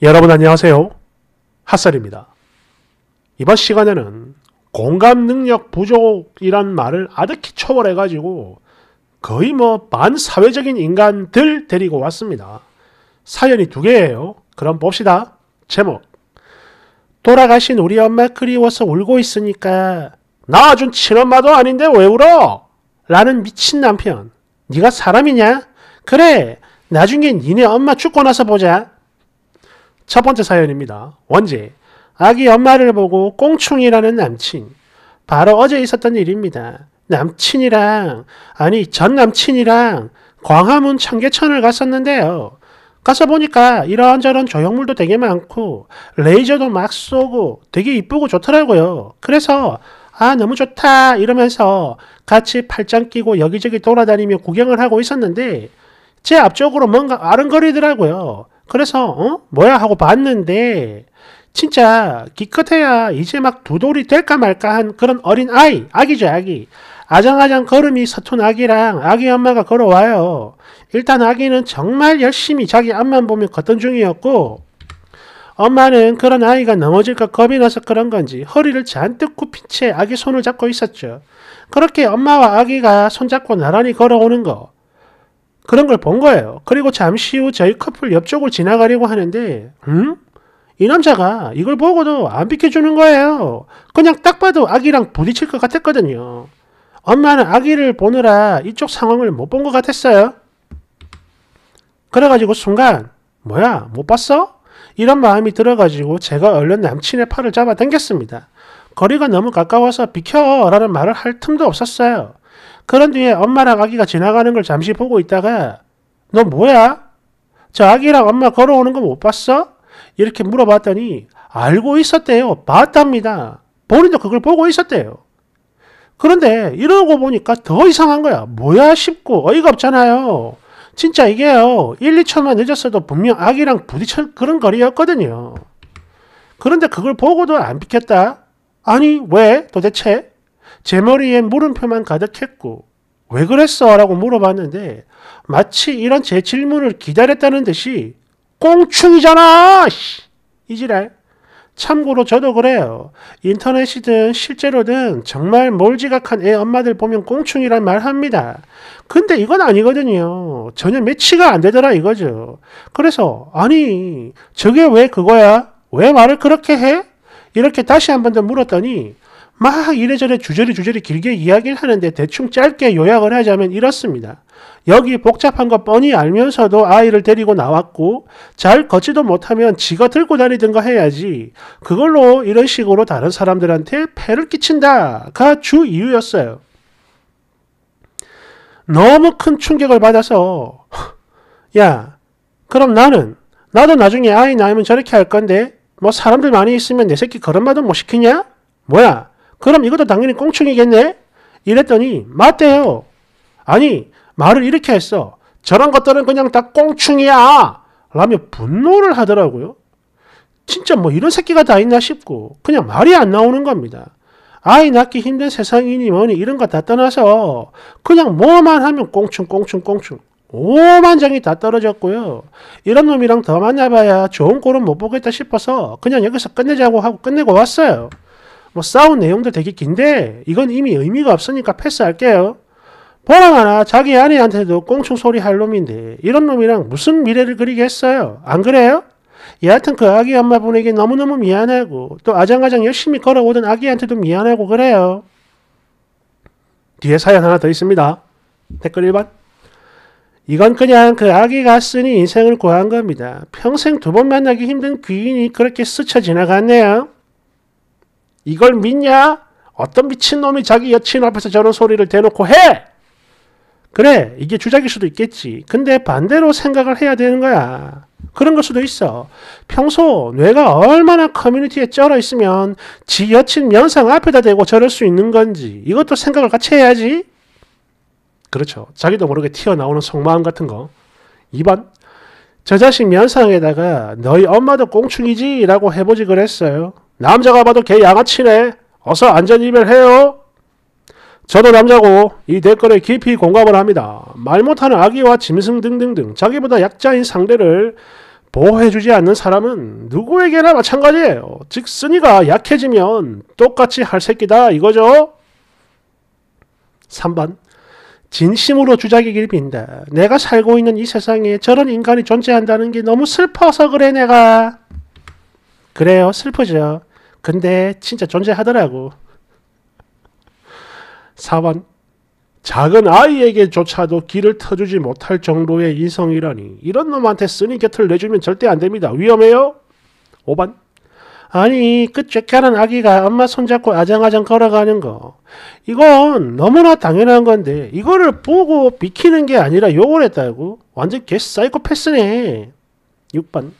여러분 안녕하세요. 핫살입니다. 이번 시간에는 공감 능력 부족이란 말을 아득히 초월해가지고 거의 뭐 반사회적인 인간들 데리고 왔습니다. 사연이 두 개예요. 그럼 봅시다. 제목 돌아가신 우리 엄마 그리워서 울고 있으니까 나와준 친엄마도 아닌데 왜 울어? 라는 미친 남편 네가 사람이냐? 그래 나중에 니네 엄마 죽고 나서 보자. 첫 번째 사연입니다. 원제. 아기 엄마를 보고 꽁충이라는 남친. 바로 어제 있었던 일입니다. 남친이랑, 아니, 전 남친이랑 광화문 청계천을 갔었는데요. 가서 보니까 이런저런 조형물도 되게 많고, 레이저도 막 쏘고, 되게 이쁘고 좋더라고요. 그래서, 아, 너무 좋다, 이러면서 같이 팔짱 끼고 여기저기 돌아다니며 구경을 하고 있었는데, 제 앞쪽으로 뭔가 아른거리더라고요. 그래서 어? 뭐야 하고 봤는데 진짜 기껏해야 이제 막 두돌이 될까 말까 한 그런 어린 아이 아기죠 아기 아장아장 걸음이 서툰 아기랑 아기 엄마가 걸어와요 일단 아기는 정말 열심히 자기 앞만 보면 걷던 중이었고 엄마는 그런 아이가 넘어질까 겁이 나서 그런 건지 허리를 잔뜩 굽힌 채 아기 손을 잡고 있었죠 그렇게 엄마와 아기가 손잡고 나란히 걸어오는 거 그런 걸 본 거예요. 그리고 잠시 후 저희 커플 옆쪽을 지나가려고 하는데, 음? 이 남자가 이걸 보고도 안 비켜주는 거예요. 그냥 딱 봐도 아기랑 부딪힐 것 같았거든요. 엄마는 아기를 보느라 이쪽 상황을 못 본 것 같았어요. 그래가지고 순간, 뭐야, 못 봤어? 이런 마음이 들어가지고 제가 얼른 남친의 팔을 잡아 당겼습니다. 거리가 너무 가까워서 비켜라는 말을 할 틈도 없었어요. 그런 뒤에 엄마랑 아기가 지나가는 걸 잠시 보고 있다가 너 뭐야? 저 아기랑 엄마 걸어오는 거 못 봤어? 이렇게 물어봤더니 알고 있었대요. 봤답니다. 본인도 그걸 보고 있었대요. 그런데 이러고 보니까 더 이상한 거야. 뭐야 싶고 어이가 없잖아요. 진짜 이게요. 1, 2초만 늦었어도 분명 아기랑 부딪힐 그런 거리였거든요. 그런데 그걸 보고도 안 비켰다? 아니 왜 도대체? 제머리에 물음표만 가득했고 왜 그랬어? 라고 물어봤는데 마치 이런 제 질문을 기다렸다는 듯이 꽁충이잖아! 이지랄. 참고로 저도 그래요. 인터넷이든 실제로든 정말 몰지각한 애 엄마들 보면 꽁충이란 말 합니다. 근데 이건 아니거든요. 전혀 매치가 안 되더라 이거죠. 그래서, 아니, 저게 왜 그거야? 왜 말을 그렇게 해? 이렇게 다시 한 번 더 물었더니 막 이래저래 주저리 주저리 길게 이야기를 하는데 대충 짧게 요약을 하자면 이렇습니다. 여기 복잡한 거 뻔히 알면서도 아이를 데리고 나왔고 잘 걷지도 못하면 지가 들고 다니든가 해야지 그걸로 이런 식으로 다른 사람들한테 폐를 끼친다가 주 이유였어요. 너무 큰 충격을 받아서 야 그럼 나는 나도 나중에 아이 낳으면 저렇게 할 건데 뭐 사람들 많이 있으면 내 새끼 걸음마도 못 시키냐? 뭐야 그럼 이것도 당연히 꽁충이겠네? 이랬더니 맞대요. 아니 말을 이렇게 했어. 저런 것들은 그냥 다 꽁충이야. 라며 분노를 하더라고요. 진짜 뭐 이런 새끼가 다 있나 싶고 그냥 말이 안 나오는 겁니다. 아이 낳기 힘든 세상이니 뭐니 이런 거 다 떠나서 그냥 뭐만 하면 꽁충 꽁충 꽁충 오만장이 다 떨어졌고요. 이런 놈이랑 더 만나봐야 좋은 꼴은 못 보겠다 싶어서 그냥 여기서 끝내자고 하고 끝내고 왔어요. 뭐 싸운 내용도 되게 긴데 이건 이미 의미가 없으니까 패스할게요. 보랑 하나 자기 아내한테도 꽁충 소리 할 놈인데 이런 놈이랑 무슨 미래를 그리겠어요? 안 그래요? 여하튼 그 아기 엄마분에게 너무너무 미안하고 또 아장아장 열심히 걸어오던 아기한테도 미안하고 그래요. 뒤에 사연 하나 더 있습니다. 댓글 1번 이건 그냥 그 아기가 쓰니 인생을 구한 겁니다. 평생 두 번 만나기 힘든 귀인이 그렇게 스쳐 지나갔네요. 이걸 믿냐? 어떤 미친놈이 자기 여친 앞에서 저런 소리를 대놓고 해! 그래, 이게 주작일 수도 있겠지. 근데 반대로 생각을 해야 되는 거야. 그런 걸 수도 있어. 평소 뇌가 얼마나 커뮤니티에 쩔어 있으면 지 여친 면상 앞에다 대고 저럴 수 있는 건지 이것도 생각을 같이 해야지. 그렇죠. 자기도 모르게 튀어나오는 속마음 같은 거. 2번. 저 자식 면상에다가 너희 엄마도 꽁충이지? 라고 해보지 그랬어요. 남자가 봐도 개 양아치네. 어서 안전이별 해요. 저도 남자고 이 댓글에 깊이 공감을 합니다. 말 못하는 아기와 짐승 등등등 자기보다 약자인 상대를 보호해주지 않는 사람은 누구에게나 마찬가지예요. 즉 쓰니가 약해지면 똑같이 할 새끼다 이거죠. 3번 진심으로 주작이길 빈다. 내가 살고 있는 이 세상에 저런 인간이 존재한다는 게 너무 슬퍼서 그래 내가. 그래요 슬프죠. 근데 진짜 존재하더라고. 4번 작은 아이에게조차도 길을 터주지 못할 정도의 인성이라니 이런 놈한테 쓰니 곁을 내주면 절대 안됩니다. 위험해요. 5번 아니 그쬐캐란 아기가 엄마 손잡고 아장아장 걸어가는 거 이건 너무나 당연한 건데 이거를 보고 비키는 게 아니라 욕을 했다고 완전 개 사이코패스네. 6번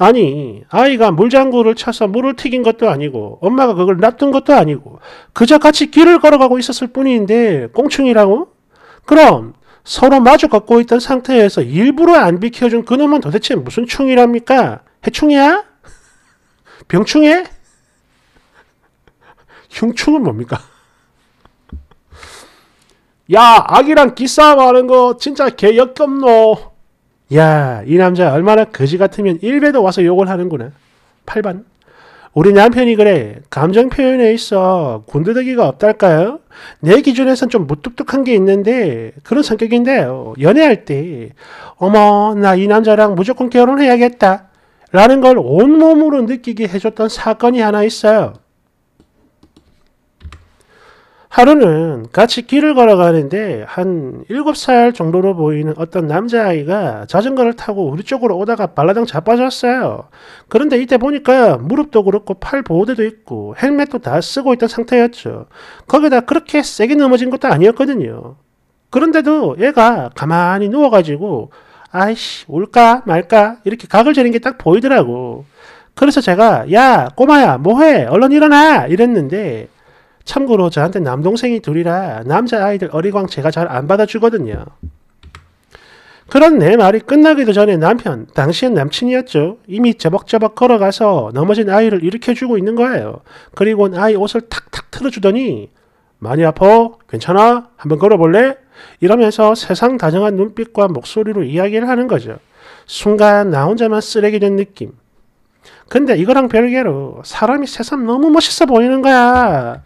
아니 아이가 물장구를 차서 물을 튀긴 것도 아니고 엄마가 그걸 놔둔 것도 아니고 그저 같이 길을 걸어가고 있었을 뿐인데 꽁충이라고? 그럼 서로 마주 걷고 있던 상태에서 일부러 안 비켜준 그놈은 도대체 무슨 충이랍니까? 해충이야? 병충해? 흉충은 뭡니까? 야, 아기랑 기싸움하는 거 진짜 개 역겹노. 야, 이 남자 얼마나 거지 같으면 1배도 와서 욕을 하는구나. 8반 우리 남편이 그래. 감정 표현에 있어 군더더기가 없달까요? 내 기준에선 좀 무뚝뚝한 게 있는데 그런 성격인데 연애할 때 어머 나 이 남자랑 무조건 결혼해야겠다 라는 걸 온몸으로 느끼게 해줬던 사건이 하나 있어요. 하루는 같이 길을 걸어가는데 한 7살 정도로 보이는 어떤 남자아이가 자전거를 타고 우리 쪽으로 오다가 발라당 자빠졌어요. 그런데 이때 보니까 무릎도 그렇고 팔 보호대도 있고 헬멧도 다 쓰고 있던 상태였죠. 거기다 그렇게 세게 넘어진 것도 아니었거든요. 그런데도 얘가 가만히 누워가지고 아이씨 올까 말까 이렇게 각을 재는 게 딱 보이더라고. 그래서 제가 야 꼬마야 뭐해 얼른 일어나 이랬는데 참고로 저한테 남동생이 둘이라 남자아이들 어리광 제가 잘 안 받아주거든요. 그런 내 말이 끝나기도 전에 남편, 당시엔 남친이었죠. 이미 제벅제벅 걸어가서 넘어진 아이를 일으켜주고 있는 거예요. 그리고 아이 옷을 탁탁 틀어주더니 많이 아파? 괜찮아? 한번 걸어볼래? 이러면서 세상 다정한 눈빛과 목소리로 이야기를 하는 거죠. 순간 나 혼자만 쓰레기 된 느낌. 근데 이거랑 별개로 사람이 세상 너무 멋있어 보이는 거야.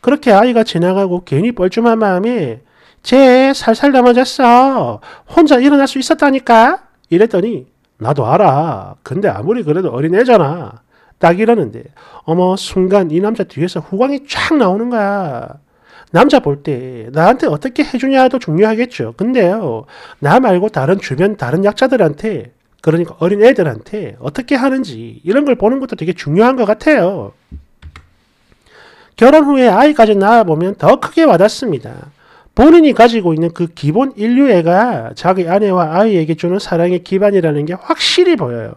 그렇게 아이가 지나가고 괜히 뻘쭘한 마음에 쟤 살살 넘어졌어. 혼자 일어날 수 있었다니까? 이랬더니 나도 알아. 근데 아무리 그래도 어린애잖아. 딱 이러는데 어머 순간 이 남자 뒤에서 후광이 쫙 나오는 거야. 남자 볼 때 나한테 어떻게 해주냐도 중요하겠죠. 근데요. 나 말고 다른 주변 다른 약자들한테 그러니까 어린애들한테 어떻게 하는지 이런 걸 보는 것도 되게 중요한 것 같아요. 결혼 후에 아이까지 낳아보면 더 크게 와닿습니다. 본인이 가지고 있는 그 기본 인류애가 자기 아내와 아이에게 주는 사랑의 기반이라는 게 확실히 보여요.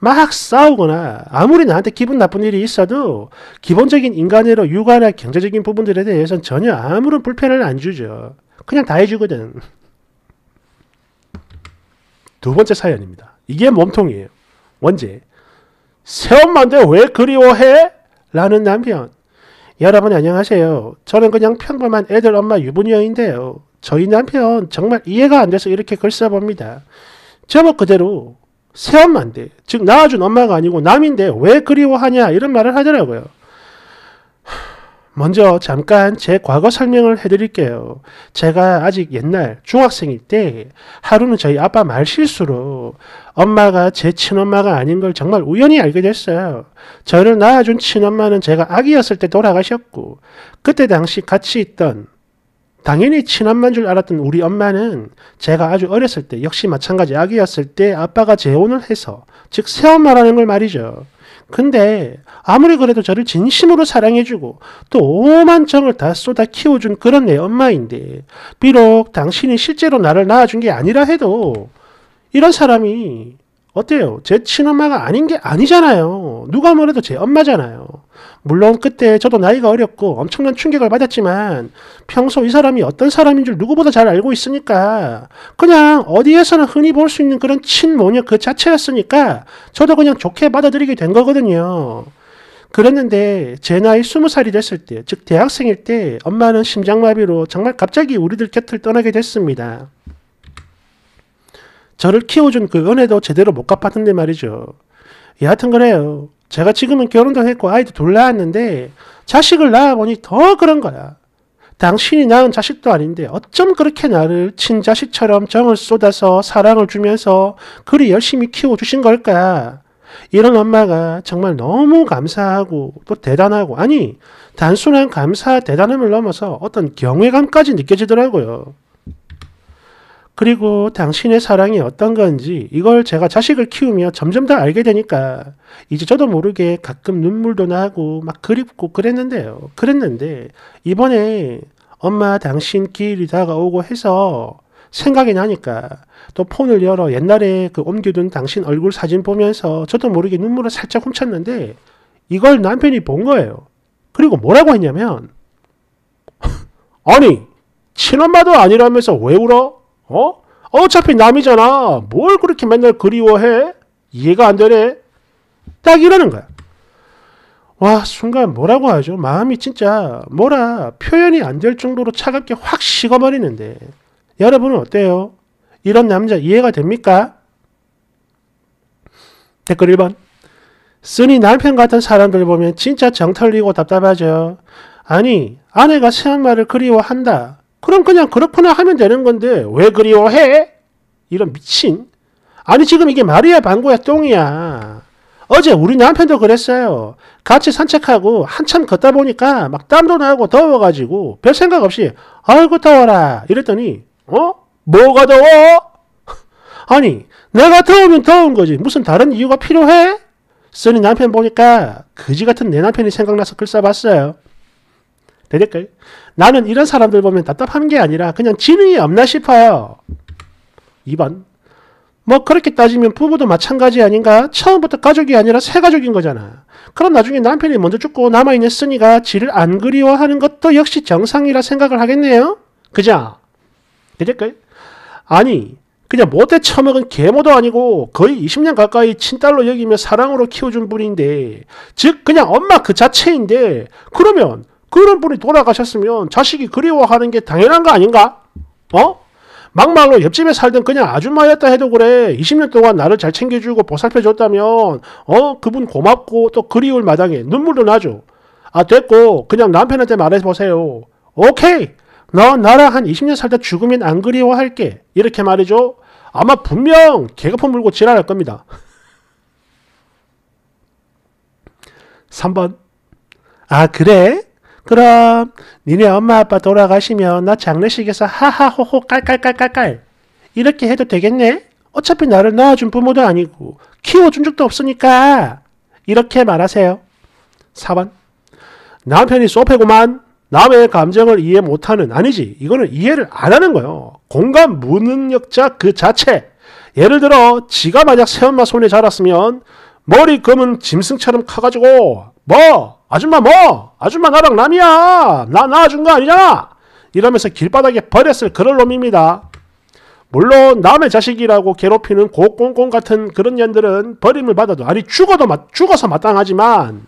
막 싸우거나 아무리 나한테 기분 나쁜 일이 있어도 기본적인 인간으로 육아나 경제적인 부분들에 대해서는 전혀 아무런 불편을 안 주죠. 그냥 다 해주거든. 두 번째 사연입니다. 이게 몸통이에요. 원제. 새엄마인데 왜 그리워해? 라는 남편. 여러분 안녕하세요. 저는 그냥 평범한 애들 엄마 유부녀인데요. 저희 남편 정말 이해가 안 돼서 이렇게 글 써봅니다. 제목 그대로 새엄마인데 즉 낳아준 엄마가 아니고 남인데 왜 그리워하냐 이런 말을 하더라고요. 먼저 잠깐 제 과거 설명을 해드릴게요. 제가 아직 옛날 중학생일 때 하루는 저희 아빠 말 실수로 엄마가 제 친엄마가 아닌 걸 정말 우연히 알게 됐어요. 저를 낳아준 친엄마는 제가 아기였을 때 돌아가셨고 그때 당시 같이 있던 당연히 친엄마인 줄 알았던 우리 엄마는 제가 아주 어렸을 때 역시 마찬가지 아기였을 때 아빠가 재혼을 해서 즉 새엄마라는 걸 말이죠. 근데 아무리 그래도 저를 진심으로 사랑해주고 또 오만 정을 다 쏟아 키워준 그런 내 엄마인데 비록 당신이 실제로 나를 낳아준 게 아니라 해도 이런 사람이 어때요? 제 친엄마가 아닌 게 아니잖아요. 누가 뭐래도 제 엄마잖아요. 물론 그때 저도 나이가 어렸고 엄청난 충격을 받았지만 평소 이 사람이 어떤 사람인 줄 누구보다 잘 알고 있으니까 그냥 어디에서나 흔히 볼 수 있는 그런 친모녀 그 자체였으니까 저도 그냥 좋게 받아들이게 된 거거든요. 그랬는데 제 나이 스무 살이 됐을 때, 즉 대학생일 때 엄마는 심장마비로 정말 갑자기 우리들 곁을 떠나게 됐습니다. 저를 키워준 그 은혜도 제대로 못 갚았는데 말이죠. 여하튼 그래요. 제가 지금은 결혼도 했고 아이도 둘 낳았는데 자식을 낳아보니 더 그런 거야. 당신이 낳은 자식도 아닌데 어쩜 그렇게 나를 친자식처럼 정을 쏟아서 사랑을 주면서 그리 열심히 키워주신 걸까? 이런 엄마가 정말 너무 감사하고 또 대단하고 아니 단순한 감사 대단함을 넘어서 어떤 경외감까지 느껴지더라고요. 그리고 당신의 사랑이 어떤 건지 이걸 제가 자식을 키우며 점점 더 알게 되니까 이제 저도 모르게 가끔 눈물도 나고 막 그립고 그랬는데요. 그랬는데 이번에 엄마 당신 길이 다가오고 해서 생각이 나니까 또 폰을 열어 옛날에 그 옮겨둔 당신 얼굴 사진 보면서 저도 모르게 눈물을 살짝 훔쳤는데 이걸 남편이 본 거예요. 그리고 뭐라고 했냐면 아니 친엄마도 아니라면서 왜 울어? 어? 어차피 남이잖아. 뭘 그렇게 맨날 그리워해? 이해가 안 되네. 딱 이러는 거야. 와, 순간 뭐라고 하죠? 마음이 진짜 뭐라 표현이 안 될 정도로 차갑게 확 식어버리는데. 여러분은 어때요? 이런 남자 이해가 됩니까? 댓글 1번. 쓰니 남편 같은 사람들 보면 진짜 정 털리고 답답하죠. 아니, 아내가 새엄마를 그리워한다. 그럼 그냥 그렇구나 하면 되는 건데 왜 그리워해? 이런 미친. 아니 지금 이게 말이야 방구야 똥이야. 어제 우리 남편도 그랬어요. 같이 산책하고 한참 걷다 보니까 막 땀도 나고 더워가지고 별 생각 없이 아이고 더워라 이랬더니 어? 뭐가 더워? 아니 내가 더우면 더운 거지 무슨 다른 이유가 필요해? 쓰니 남편 보니까 그지 같은 내 남편이 생각나서 글 써봤어요. 되까요 나는 이런 사람들 보면 답답한 게 아니라 그냥 지능이 없나 싶어요. 2번. 뭐 그렇게 따지면 부부도 마찬가지 아닌가? 처음부터 가족이 아니라 새 가족인 거잖아. 그럼 나중에 남편이 먼저 죽고 남아있었으니가 지를 안 그리워하는 것도 역시 정상이라 생각을 하겠네요? 그죠? 되까요 아니, 그냥 못해 처먹은 개모도 아니고 거의 20년 가까이 친딸로 여기며 사랑으로 키워준 분인데 즉 그냥 엄마 그 자체인데 그러면 그런 분이 돌아가셨으면 자식이 그리워하는 게 당연한 거 아닌가? 어? 막말로 옆집에 살던 그냥 아줌마였다 해도 그래. 20년 동안 나를 잘 챙겨주고 보살펴줬다면, 어? 그분 고맙고 또 그리울 마당에 눈물도 나죠. 아, 됐고, 그냥 남편한테 말해보세요. 오케이! 너 나랑 한 20년 살다 죽으면 안 그리워할게. 이렇게 말이죠. 아마 분명 개가폰 물고 지랄할 겁니다. 3번. 아, 그래? 그럼 니네 엄마 아빠 돌아가시면 나 장례식에서 하하호호 깔깔깔깔깔 이렇게 해도 되겠네? 어차피 나를 낳아준 부모도 아니고 키워준 적도 없으니까 이렇게 말하세요. 4번 남편이 쏘패구만 남의 감정을 이해 못하는 아니지 이거는 이해를 안 하는 거예요. 공감 무능력자 그 자체 예를 들어 지가 만약 새엄마 손에 자랐으면 머리 검은 짐승처럼 커가지고 뭐 아줌마 뭐? 아줌마 나랑 남이야. 나 낳아준 거 아니잖아. 이러면서 길바닥에 버렸을 그럴 놈입니다. 물론 남의 자식이라고 괴롭히는 고꽁꽁 같은 그런 년들은 버림을 받아도 아니 죽어도 죽어서 마땅하지만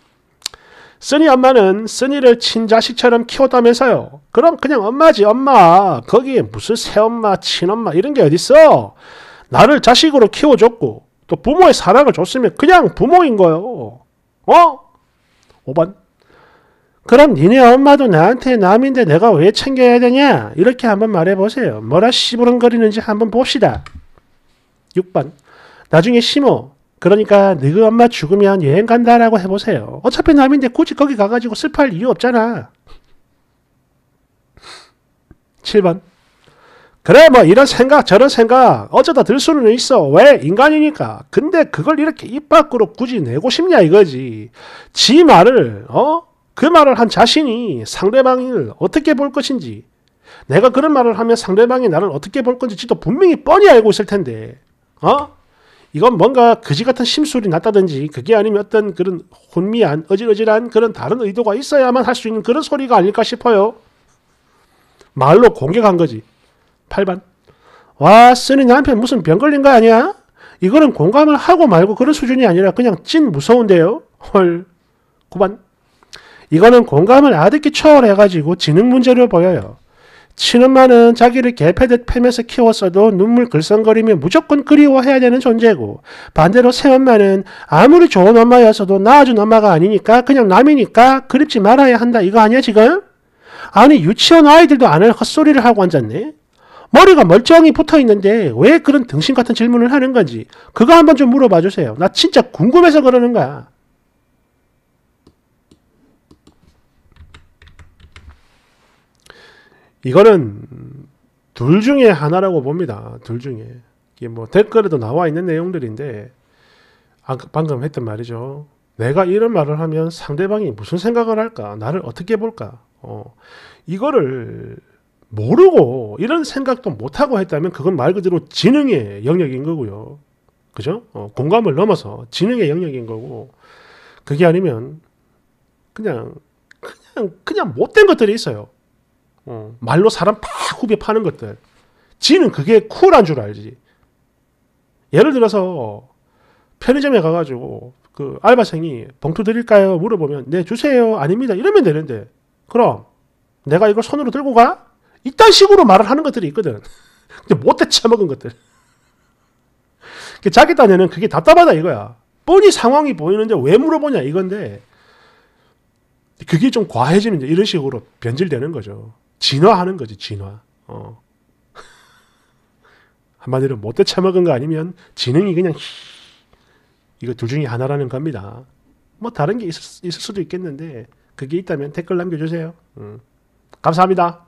쓰니 엄마는 쓰니를 친자식처럼 키웠다면서요. 그럼 그냥 엄마지 엄마. 거기에 무슨 새엄마 친엄마 이런 게 어딨어. 나를 자식으로 키워줬고 또 부모의 사랑을 줬으면 그냥 부모인 거요. 어? 5번. 그럼 니네 엄마도 나한테 남인데 내가 왜 챙겨야 되냐? 이렇게 한번 말해보세요. 뭐라 시부렁거리는지 한번 봅시다. 6번. 나중에 심모 그러니까 너희 엄마 죽으면 여행 간다라고 해보세요. 어차피 남인데 굳이 거기 가가지고 슬퍼할 이유 없잖아. 7번. 그래 뭐 이런 생각 저런 생각 어쩌다 들 수는 있어 왜 인간이니까 근데 그걸 이렇게 입 밖으로 굳이 내고 싶냐 이거지 지 말을 어그 말을 한 자신이 상대방을 어떻게 볼 것인지 내가 그런 말을 하면 상대방이 나를 어떻게 볼 건지 지도 분명히 뻔히 알고 있을 텐데 어 이건 뭔가 그지 같은 심술이 났다든지 그게 아니면 어떤 그런 혼미한 어질어질한 그런 다른 의도가 있어야만 할 수 있는 그런 소리가 아닐까 싶어요 말로 공격한 거지 8반. 와, 쓰는 남편 무슨 병 걸린 거 아니야? 이거는 공감을 하고 말고 그런 수준이 아니라 그냥 찐 무서운데요? 헐. 9반. 이거는 공감을 아득히 초월해가지고 지능 문제로 보여요. 친엄마는 자기를 개패듯 패면서 키웠어도 눈물 글썽거리며 무조건 그리워해야 되는 존재고 반대로 새엄마는 아무리 좋은 엄마였어도 낳아준 엄마가 아니니까 그냥 남이니까 그립지 말아야 한다 이거 아니야 지금? 아니 유치원 아이들도 안을 헛소리를 하고 앉았네. 머리가 멀쩡히 붙어 있는데 왜 그런 등신 같은 질문을 하는 건지 그거 한번 좀 물어봐 주세요. 나 진짜 궁금해서 그러는 거야. 이거는 둘 중에 하나라고 봅니다. 둘 중에. 이게 뭐 댓글에도 나와 있는 내용들인데 아, 방금 했던 말이죠. 내가 이런 말을 하면 상대방이 무슨 생각을 할까? 나를 어떻게 볼까? 어, 이거를 모르고 이런 생각도 못하고 했다면 그건 말 그대로 지능의 영역인 거고요. 그죠? 어, 공감을 넘어서 지능의 영역인 거고 그게 아니면 그냥 그냥 그냥 못된 것들이 있어요. 어, 말로 사람 팍 후벼 파는 것들. 지는 그게 쿨한 줄 알지. 예를 들어서 편의점에 가가지고 그 알바생이 봉투 드릴까요? 물어보면 네 주세요 아닙니다 이러면 되는데 그럼 내가 이걸 손으로 들고 가? 이딴 식으로 말을 하는 것들이 있거든. 근데 못해 처먹은 것들. 그 자기 딴에는 그게 답답하다 이거야. 뻔히 상황이 보이는데 왜 물어보냐 이건데 그게 좀 과해지면 이런 식으로 변질되는 거죠. 진화하는 거지 진화. 어. 한마디로 못돼 처먹은 거 아니면 지능이 그냥 이거 둘 중에 하나라는 겁니다. 뭐 다른 게 있을, 있을 수도 있겠는데 그게 있다면 댓글 남겨주세요. 음. 감사합니다.